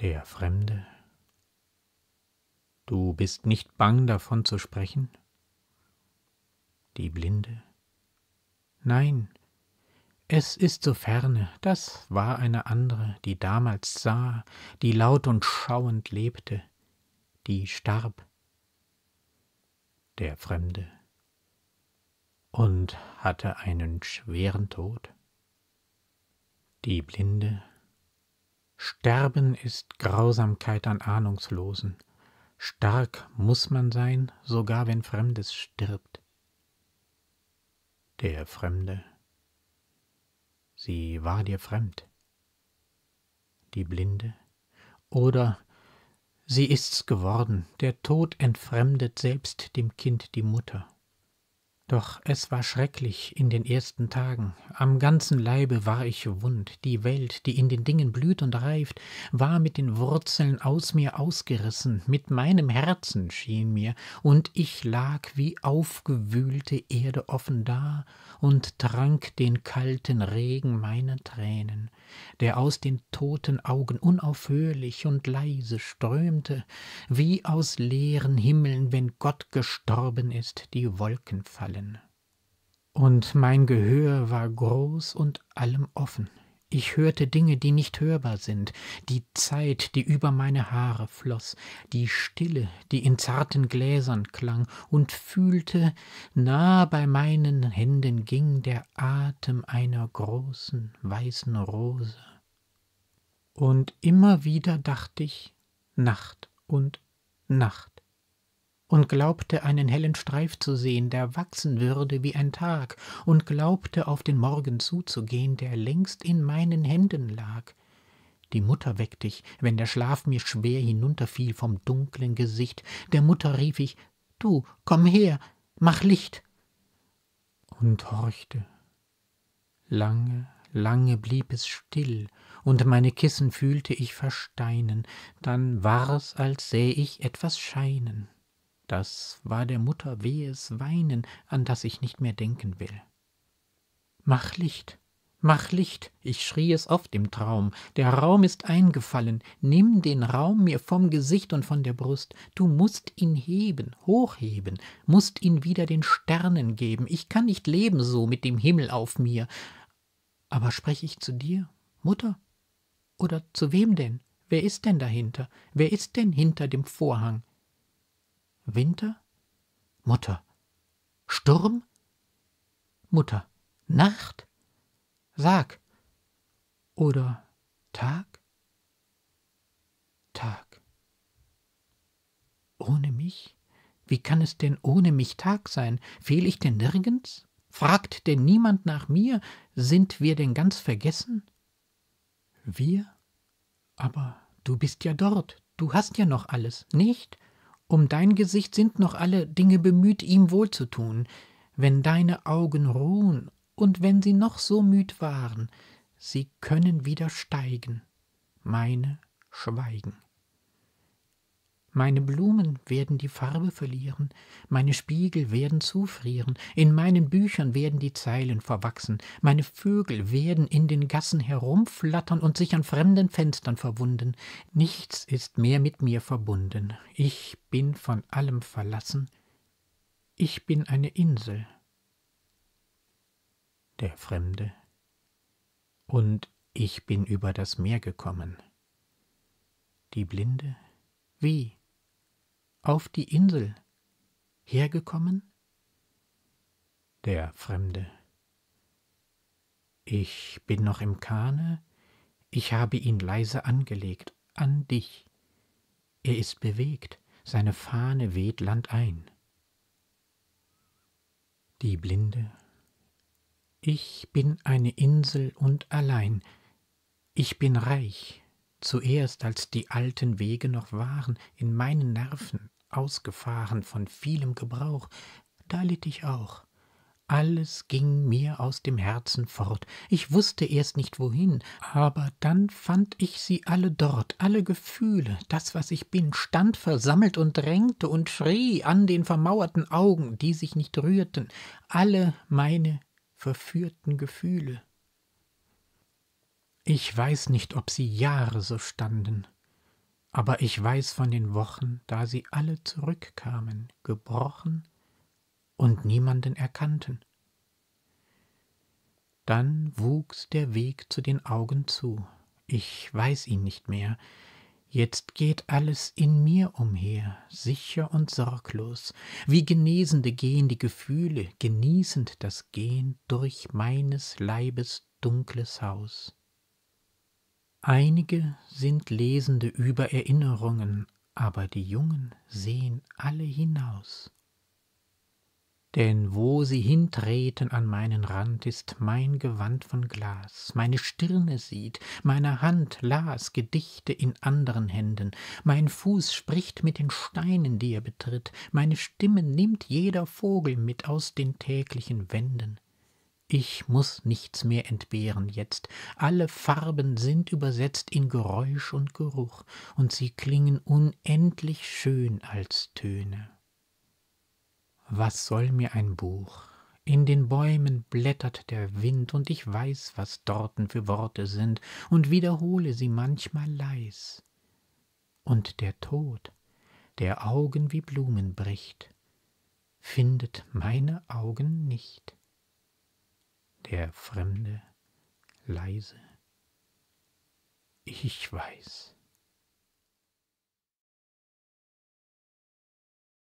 Der Fremde? Du bist nicht bang davon zu sprechen? Die Blinde? Nein, es ist so ferne, das war eine andere, die damals sah, die laut und schauend lebte, die starb. Der Fremde. Und hatte einen schweren Tod. Die Blinde Sterben ist Grausamkeit an Ahnungslosen. Stark muss man sein, sogar wenn Fremdes stirbt. Der Fremde. Sie war dir fremd. Die Blinde. Oder sie ist's geworden. Der Tod entfremdet selbst dem Kind die Mutter. Doch es war schrecklich in den ersten Tagen. Am ganzen Leibe war ich wund. Die Welt, die in den Dingen blüht und reift, war mit den Wurzeln aus mir ausgerissen. Mit meinem Herzen schien mir, und ich lag wie aufgewühlte Erde offen da und trank den kalten Regen meiner Tränen, der aus den toten Augen unaufhörlich und leise strömte, wie aus leeren Himmeln, wenn Gott gestorben ist, die Wolken fallen. Seelen. Und mein Gehör war groß und allem offen. Ich hörte Dinge, die nicht hörbar sind, die Zeit, die über meine Haare floss, die Stille, die in zarten Gläsern klang, und fühlte, nah bei meinen Händen ging der Atem einer großen, weißen Rose. Und immer wieder dachte ich Nacht und Nacht, und glaubte einen hellen Streif zu sehen, der wachsen würde wie ein Tag, und glaubte auf den Morgen zuzugehen, der längst in meinen Händen lag. Die Mutter weckte ich, wenn der Schlaf mir schwer hinunterfiel vom dunklen Gesicht. Der Mutter rief ich, Du, komm her, mach Licht! Und horchte. Lange, lange blieb es still, und meine Kissen fühlte ich versteinen, dann war's, als säh ich etwas scheinen. Das war der Mutter wehes Weinen, an das ich nicht mehr denken will. Mach Licht, mach Licht, ich schrie es oft im Traum, der Raum ist eingefallen, nimm den Raum mir vom Gesicht und von der Brust, du mußt ihn heben, hochheben, mußt ihn wieder den Sternen geben, ich kann nicht leben so mit dem Himmel auf mir. Aber spreche ich zu dir, Mutter? Oder zu wem denn? Wer ist denn dahinter? Wer ist denn hinter dem Vorhang? Winter? Mutter. Sturm? Mutter. Nacht? Sag. Oder Tag? Tag. Ohne mich? Wie kann es denn ohne mich Tag sein? Fehl ich denn nirgends? Fragt denn niemand nach mir? Sind wir denn ganz vergessen? Wir? Aber du bist ja dort, du hast ja noch alles, nicht? Um dein Gesicht sind noch alle Dinge bemüht, ihm wohlzutun. Wenn deine Augen ruhen und wenn sie noch so müd waren, sie können wieder steigen. Meine schweigen. Meine Blumen werden die Farbe verlieren, meine Spiegel werden zufrieren, in meinen Büchern werden die Zeilen verwachsen, meine Vögel werden in den Gassen herumflattern und sich an fremden Fenstern verwunden. Nichts ist mehr mit mir verbunden. Ich bin von allem verlassen. Ich bin eine Insel. Der Fremde. Und ich bin über das Meer gekommen. Die Blinde. Wie? auf die Insel hergekommen? Der Fremde. Ich bin noch im Kahne, ich habe ihn leise angelegt, an dich. Er ist bewegt, seine Fahne weht landein. Die Blinde. Ich bin eine Insel und allein, ich bin reich, zuerst als die alten Wege noch waren in meinen Nerven, ausgefahren von vielem Gebrauch, da litt ich auch. Alles ging mir aus dem Herzen fort. Ich wußte erst nicht wohin, aber dann fand ich sie alle dort, alle Gefühle, das, was ich bin, stand versammelt und drängte und schrie an den vermauerten Augen, die sich nicht rührten, alle meine verführten Gefühle. Ich weiß nicht, ob sie Jahre so standen aber ich weiß von den Wochen, da sie alle zurückkamen, gebrochen und niemanden erkannten. Dann wuchs der Weg zu den Augen zu, ich weiß ihn nicht mehr, Jetzt geht alles in mir umher, sicher und sorglos. Wie Genesende gehen die Gefühle, genießend das Gehen durch meines Leibes dunkles Haus. Einige sind Lesende über Erinnerungen, aber die Jungen sehen alle hinaus. Denn wo sie hintreten an meinen Rand, ist mein Gewand von Glas, meine Stirne sieht, meine Hand las Gedichte in anderen Händen, mein Fuß spricht mit den Steinen, die er betritt, meine Stimme nimmt jeder Vogel mit aus den täglichen Wänden. Ich muss nichts mehr entbehren jetzt. Alle Farben sind übersetzt in Geräusch und Geruch, und sie klingen unendlich schön als Töne. Was soll mir ein Buch? In den Bäumen blättert der Wind, und ich weiß, was dorten für Worte sind, und wiederhole sie manchmal leis. Und der Tod, der Augen wie Blumen bricht, findet meine Augen nicht der Fremde leise. Ich weiß.